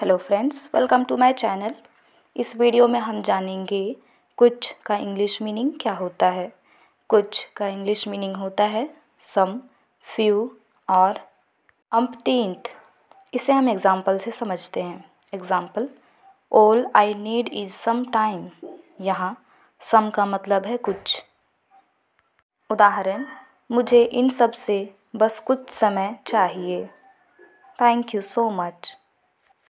hello friends welcome to my channel इस video में हम जानेंगे कुछ का इंग्लिश मीनिंग क्या होता है कुछ का इंग्लिश मीनिंग होता है सम फ्यू और अम्पटींथ इसे हम एग्ज़ाम्पल से समझते हैं example all I need is some time यहाँ सम का मतलब है कुछ उदाहरण मुझे इन सब से बस कुछ समय चाहिए थैंक यू सो मच